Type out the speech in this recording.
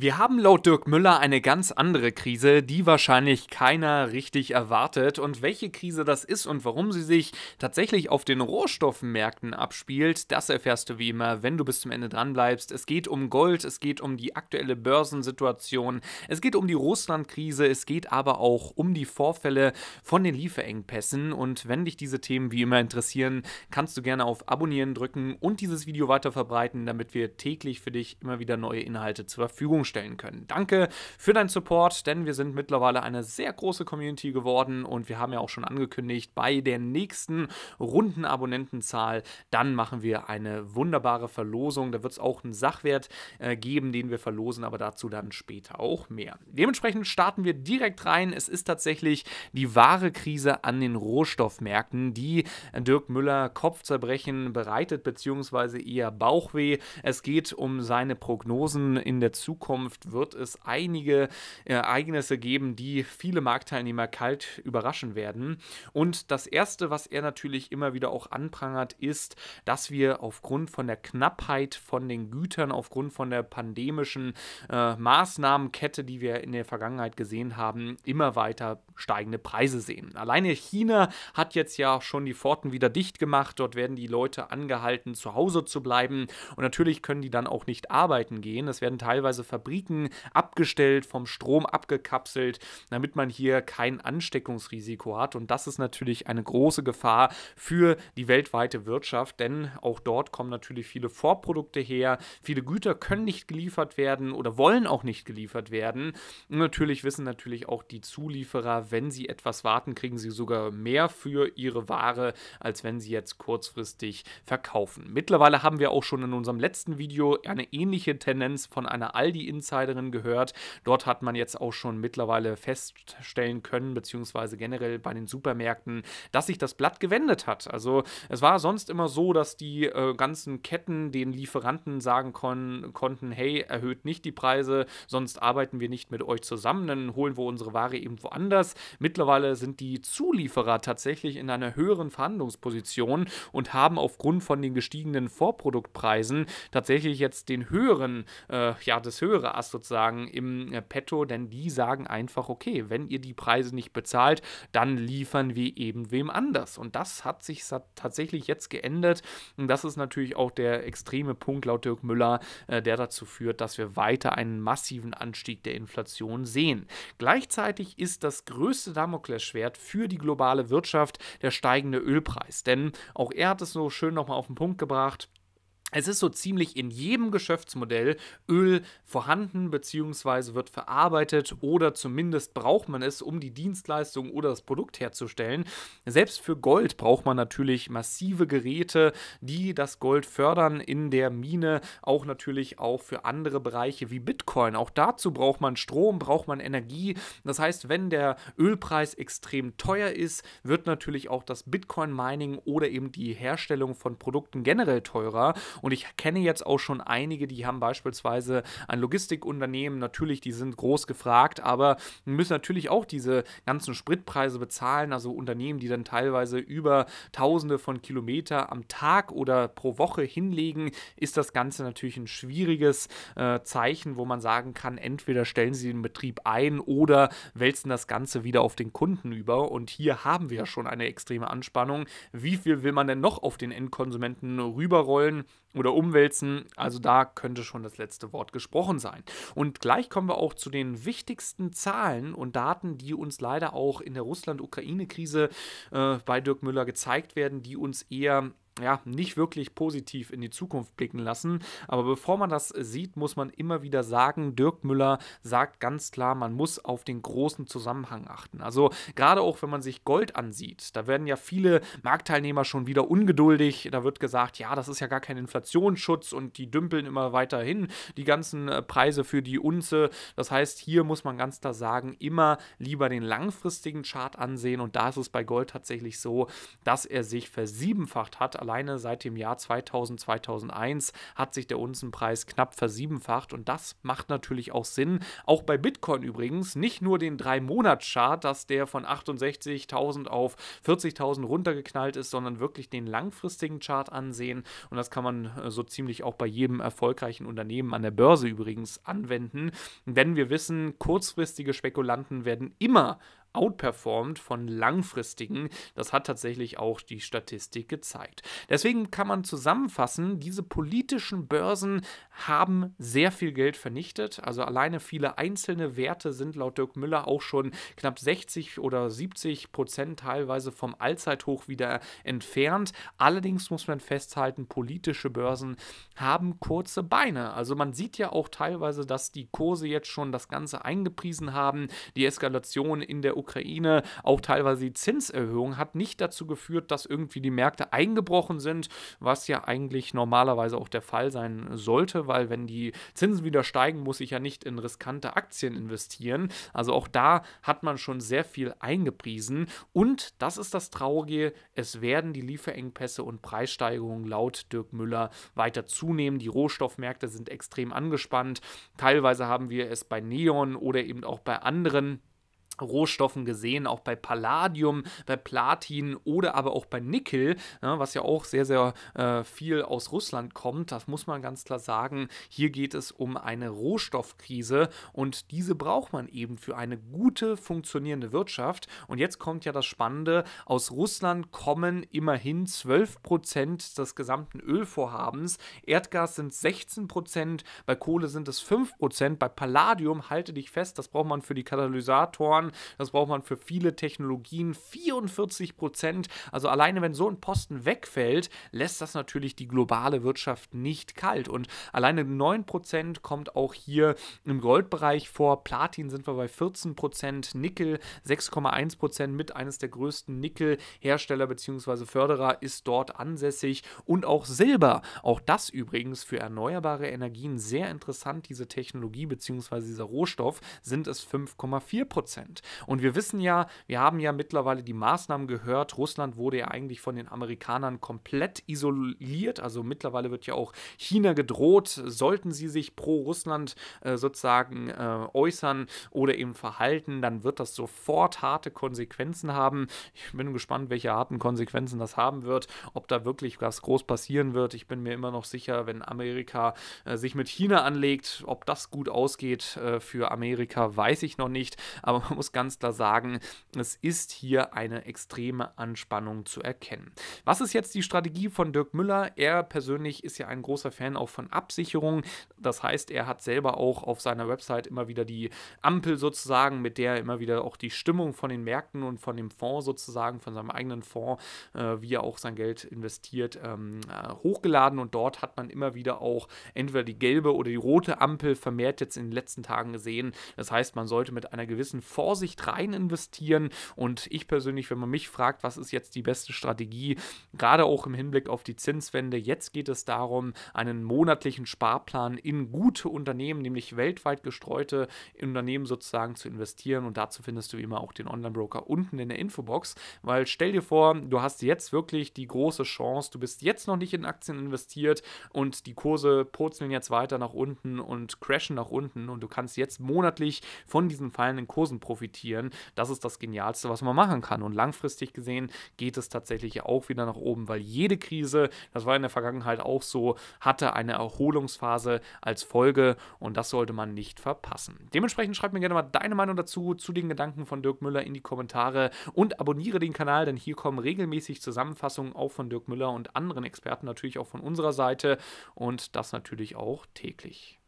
Wir haben laut Dirk Müller eine ganz andere Krise, die wahrscheinlich keiner richtig erwartet. Und welche Krise das ist und warum sie sich tatsächlich auf den Rohstoffmärkten abspielt, das erfährst du wie immer, wenn du bis zum Ende dran bleibst. Es geht um Gold, es geht um die aktuelle Börsensituation, es geht um die Russlandkrise, es geht aber auch um die Vorfälle von den Lieferengpässen. Und wenn dich diese Themen wie immer interessieren, kannst du gerne auf Abonnieren drücken und dieses Video weiter verbreiten, damit wir täglich für dich immer wieder neue Inhalte zur Verfügung Verfügung stellen können. Danke für deinen Support, denn wir sind mittlerweile eine sehr große Community geworden und wir haben ja auch schon angekündigt, bei der nächsten runden Abonnentenzahl, dann machen wir eine wunderbare Verlosung. Da wird es auch einen Sachwert äh, geben, den wir verlosen, aber dazu dann später auch mehr. Dementsprechend starten wir direkt rein. Es ist tatsächlich die wahre Krise an den Rohstoffmärkten, die Dirk Müller Kopfzerbrechen bereitet, beziehungsweise eher Bauchweh. Es geht um seine Prognosen in der Zukunft Zukunft wird es einige äh, Ereignisse geben, die viele Marktteilnehmer kalt überraschen werden. Und das Erste, was er natürlich immer wieder auch anprangert, ist, dass wir aufgrund von der Knappheit von den Gütern, aufgrund von der pandemischen äh, Maßnahmenkette, die wir in der Vergangenheit gesehen haben, immer weiter steigende Preise sehen. Alleine China hat jetzt ja schon die Pforten wieder dicht gemacht. Dort werden die Leute angehalten, zu Hause zu bleiben. Und natürlich können die dann auch nicht arbeiten gehen. Es werden teilweise Verbindungen Fabriken abgestellt, vom Strom abgekapselt, damit man hier kein Ansteckungsrisiko hat. Und das ist natürlich eine große Gefahr für die weltweite Wirtschaft, denn auch dort kommen natürlich viele Vorprodukte her, viele Güter können nicht geliefert werden oder wollen auch nicht geliefert werden. Und natürlich wissen natürlich auch die Zulieferer, wenn sie etwas warten, kriegen sie sogar mehr für ihre Ware, als wenn sie jetzt kurzfristig verkaufen. Mittlerweile haben wir auch schon in unserem letzten Video eine ähnliche Tendenz von einer Aldi Insiderin gehört. Dort hat man jetzt auch schon mittlerweile feststellen können, beziehungsweise generell bei den Supermärkten, dass sich das Blatt gewendet hat. Also es war sonst immer so, dass die äh, ganzen Ketten den Lieferanten sagen kon konnten, hey, erhöht nicht die Preise, sonst arbeiten wir nicht mit euch zusammen, dann holen wir unsere Ware eben woanders. Mittlerweile sind die Zulieferer tatsächlich in einer höheren Verhandlungsposition und haben aufgrund von den gestiegenen Vorproduktpreisen tatsächlich jetzt den höheren, äh, ja, das höhere andere Ass sozusagen im äh, Petto, denn die sagen einfach, okay, wenn ihr die Preise nicht bezahlt, dann liefern wir eben wem anders. Und das hat sich tatsächlich jetzt geändert. Und das ist natürlich auch der extreme Punkt laut Dirk Müller, äh, der dazu führt, dass wir weiter einen massiven Anstieg der Inflation sehen. Gleichzeitig ist das größte Damoklesschwert für die globale Wirtschaft der steigende Ölpreis. Denn auch er hat es so schön nochmal auf den Punkt gebracht. Es ist so ziemlich in jedem Geschäftsmodell Öl vorhanden bzw. wird verarbeitet oder zumindest braucht man es, um die Dienstleistung oder das Produkt herzustellen. Selbst für Gold braucht man natürlich massive Geräte, die das Gold fördern in der Mine, auch natürlich auch für andere Bereiche wie Bitcoin. Auch dazu braucht man Strom, braucht man Energie. Das heißt, wenn der Ölpreis extrem teuer ist, wird natürlich auch das Bitcoin-Mining oder eben die Herstellung von Produkten generell teurer. Und ich kenne jetzt auch schon einige, die haben beispielsweise ein Logistikunternehmen, natürlich, die sind groß gefragt, aber müssen natürlich auch diese ganzen Spritpreise bezahlen. Also Unternehmen, die dann teilweise über Tausende von Kilometer am Tag oder pro Woche hinlegen, ist das Ganze natürlich ein schwieriges äh, Zeichen, wo man sagen kann, entweder stellen sie den Betrieb ein oder wälzen das Ganze wieder auf den Kunden über. Und hier haben wir ja schon eine extreme Anspannung. Wie viel will man denn noch auf den Endkonsumenten rüberrollen? oder umwälzen. Also da könnte schon das letzte Wort gesprochen sein. Und gleich kommen wir auch zu den wichtigsten Zahlen und Daten, die uns leider auch in der Russland-Ukraine-Krise äh, bei Dirk Müller gezeigt werden, die uns eher ja, nicht wirklich positiv in die Zukunft blicken lassen. Aber bevor man das sieht, muss man immer wieder sagen, Dirk Müller sagt ganz klar, man muss auf den großen Zusammenhang achten. Also gerade auch, wenn man sich Gold ansieht, da werden ja viele Marktteilnehmer schon wieder ungeduldig. Da wird gesagt, ja, das ist ja gar kein Inflationsschutz und die dümpeln immer weiter hin, die ganzen äh, Preise für die Unze. Das heißt, hier muss man ganz klar sagen, immer lieber den langfristigen Chart ansehen. Und da ist es bei Gold tatsächlich so, dass er sich versiebenfacht hat alleine seit dem Jahr 2000, 2001 hat sich der Unzenpreis knapp versiebenfacht und das macht natürlich auch Sinn. Auch bei Bitcoin übrigens, nicht nur den 3-Monats-Chart, dass der von 68.000 auf 40.000 runtergeknallt ist, sondern wirklich den langfristigen Chart ansehen und das kann man äh, so ziemlich auch bei jedem erfolgreichen Unternehmen an der Börse übrigens anwenden, denn wir wissen, kurzfristige Spekulanten werden immer outperformt von langfristigen. Das hat tatsächlich auch die Statistik gezeigt. Deswegen kann man zusammenfassen, diese politischen Börsen haben sehr viel Geld vernichtet. Also alleine viele einzelne Werte sind laut Dirk Müller auch schon knapp 60 oder 70 Prozent teilweise vom Allzeithoch wieder entfernt. Allerdings muss man festhalten, politische Börsen haben kurze Beine. Also man sieht ja auch teilweise, dass die Kurse jetzt schon das Ganze eingepriesen haben. Die Eskalation in der Ukraine Ukraine, auch teilweise die Zinserhöhung, hat nicht dazu geführt, dass irgendwie die Märkte eingebrochen sind, was ja eigentlich normalerweise auch der Fall sein sollte, weil wenn die Zinsen wieder steigen, muss ich ja nicht in riskante Aktien investieren. Also auch da hat man schon sehr viel eingepriesen. Und das ist das Traurige, es werden die Lieferengpässe und Preissteigerungen laut Dirk Müller weiter zunehmen. Die Rohstoffmärkte sind extrem angespannt. Teilweise haben wir es bei Neon oder eben auch bei anderen Rohstoffen gesehen, auch bei Palladium, bei Platin oder aber auch bei Nickel, ja, ne, was ja auch sehr, sehr äh, viel aus Russland kommt. Das muss man ganz klar sagen. Hier geht es um eine Rohstoffkrise und diese braucht man eben für eine gute funktionierende Wirtschaft. Und jetzt kommt ja das Spannende, aus Russland kommen immerhin 12% des gesamten Ölvorhabens, Erdgas sind 16%, bei Kohle sind es 5%, bei Palladium, halte dich fest, das braucht man für die Katalysatoren, Jahren. Das braucht man für viele Technologien 44 Prozent. Also alleine wenn so ein Posten wegfällt, lässt das natürlich die globale Wirtschaft nicht kalt. Und alleine 9 Prozent kommt auch hier im Goldbereich vor. Platin sind wir bei 14 Prozent, Nickel 6,1 Prozent mit eines der größten Nickelhersteller bzw. Förderer ist dort ansässig und auch Silber. Auch das übrigens für erneuerbare Energien sehr interessant, diese Technologie bzw. dieser Rohstoff sind es 5,4 Prozent sind. Und wir wissen ja, wir haben ja mittlerweile die Maßnahmen gehört. Russland wurde ja eigentlich von den Amerikanern komplett isoliert. Also mittlerweile wird ja auch China gedroht, sollten sie sich pro Russland äh, sozusagen äh, äußern oder eben verhalten, dann wird das sofort harte Konsequenzen haben. Ich bin gespannt, welche harten Konsequenzen das haben wird, ob da wirklich was groß passieren wird. Ich bin mir immer noch sicher, wenn Amerika äh, sich mit China anlegt, ob das gut ausgeht äh, für Amerika, weiß ich noch nicht. Aber man muss muss ganz klar sagen, es ist hier eine extreme Anspannung zu erkennen. Was ist jetzt die Strategie von Dirk Müller? Er persönlich ist ja ein großer Fan auch von Absicherung. Das heißt, er hat selber auch auf seiner Website immer wieder die Ampel sozusagen, mit der er immer wieder auch die Stimmung von den Märkten und von dem Fonds sozusagen, von seinem eigenen Fonds, äh, wie er auch sein Geld investiert, ähm, äh, hochgeladen. Und dort hat man immer wieder auch entweder die gelbe oder die rote Ampel vermehrt jetzt in den letzten Tagen gesehen. Das heißt, man sollte mit einer gewissen Vorsicht Vorsicht rein investieren. Und ich persönlich, wenn man mich fragt, was ist jetzt die beste Strategie, gerade auch im Hinblick auf die Zinswende, jetzt geht es darum, einen monatlichen Sparplan in gute Unternehmen, nämlich weltweit gestreute Unternehmen sozusagen zu investieren. Und dazu findest du immer auch den Online-Broker unten in der Infobox, weil stell dir vor, du hast jetzt wirklich die große Chance, du bist jetzt noch nicht in Aktien investiert und die Kurse purzeln jetzt weiter nach unten und crashen nach unten und du kannst jetzt monatlich von diesen fallenden Kursen profitieren profitieren. Das ist das Genialste, was man machen kann. Und langfristig gesehen geht es tatsächlich auch wieder nach oben, weil jede Krise, das war in der Vergangenheit auch so, hatte eine Erholungsphase als Folge und das sollte man nicht verpassen. Dementsprechend schreib mir gerne mal deine Meinung dazu, zu den Gedanken von Dirk Müller in die Kommentare und abonniere den Kanal, denn hier kommen regelmäßig Zusammenfassungen auch von Dirk Müller und anderen Experten, natürlich auch von unserer Seite und das natürlich auch täglich.